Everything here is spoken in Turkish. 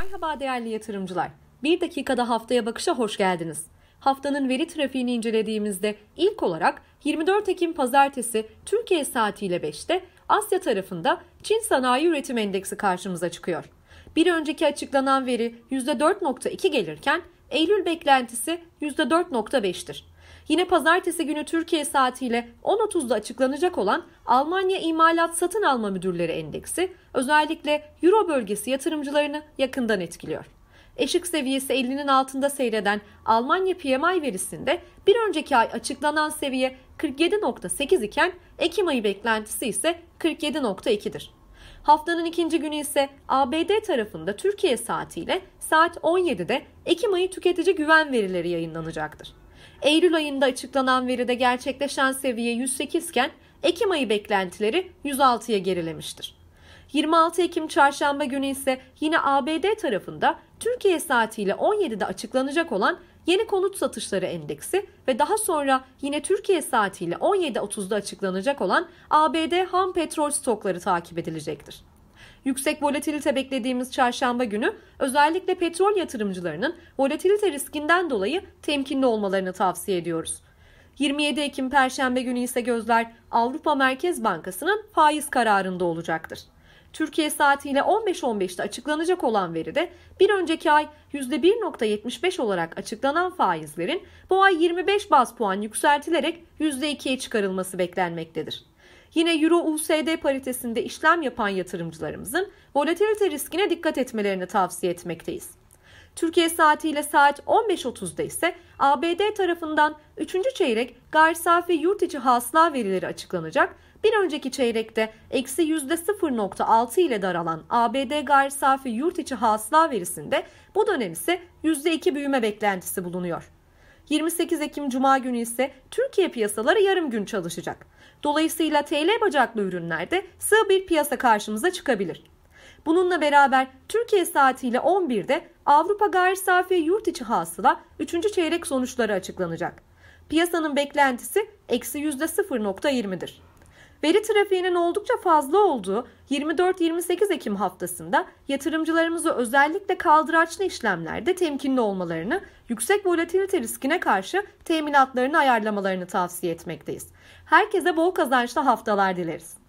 Merhaba değerli yatırımcılar. Bir dakikada haftaya bakışa hoş geldiniz. Haftanın veri trafiğini incelediğimizde ilk olarak 24 Ekim pazartesi Türkiye saatiyle 5'te Asya tarafında Çin Sanayi Üretim Endeksi karşımıza çıkıyor. Bir önceki açıklanan veri %4.2 gelirken Eylül beklentisi %4.5'tir. Yine pazartesi günü Türkiye saatiyle 10.30'da açıklanacak olan Almanya İmalat Satın Alma Müdürleri Endeksi özellikle Euro bölgesi yatırımcılarını yakından etkiliyor. Eşik seviyesi 50'nin altında seyreden Almanya PMI verisinde bir önceki ay açıklanan seviye 47.8 iken Ekim ayı beklentisi ise 47.2'dir. Haftanın ikinci günü ise ABD tarafında Türkiye saatiyle saat 17'de Ekim ayı tüketici güven verileri yayınlanacaktır. Eylül ayında açıklanan veride gerçekleşen seviye 108 iken Ekim ayı beklentileri 106'ya gerilemiştir. 26 Ekim çarşamba günü ise yine ABD tarafında Türkiye saatiyle 17'de açıklanacak olan yeni konut satışları endeksi ve daha sonra yine Türkiye saatiyle 17.30'da açıklanacak olan ABD ham petrol stokları takip edilecektir. Yüksek volatilite beklediğimiz çarşamba günü özellikle petrol yatırımcılarının volatilite riskinden dolayı temkinli olmalarını tavsiye ediyoruz. 27 Ekim Perşembe günü ise gözler Avrupa Merkez Bankası'nın faiz kararında olacaktır. Türkiye saatiyle 15.15'te açıklanacak olan veride bir önceki ay %1.75 olarak açıklanan faizlerin bu ay 25 baz puan yükseltilerek %2'ye çıkarılması beklenmektedir. Yine Euro USD paritesinde işlem yapan yatırımcılarımızın volatilite riskine dikkat etmelerini tavsiye etmekteyiz. Türkiye saatiyle saat 15.30'da ise ABD tarafından 3. çeyrek gayri safi yurt içi hasla verileri açıklanacak bir önceki çeyrekte eksi %0.6 ile daralan ABD gayri safi yurt içi hasıla verisinde bu dönem ise %2 büyüme beklentisi bulunuyor. 28 Ekim Cuma günü ise Türkiye piyasaları yarım gün çalışacak. Dolayısıyla TL bacaklı ürünlerde sığ bir piyasa karşımıza çıkabilir. Bununla beraber Türkiye saatiyle 11'de Avrupa gayri safi yurt içi hasıla 3. çeyrek sonuçları açıklanacak. Piyasanın beklentisi eksi %0.20'dir. Veri trafiğinin oldukça fazla olduğu 24-28 Ekim haftasında yatırımcılarımızı özellikle kaldıraçlı işlemlerde temkinli olmalarını, yüksek volatilite riskine karşı teminatlarını ayarlamalarını tavsiye etmekteyiz. Herkese bol kazançlı haftalar dileriz.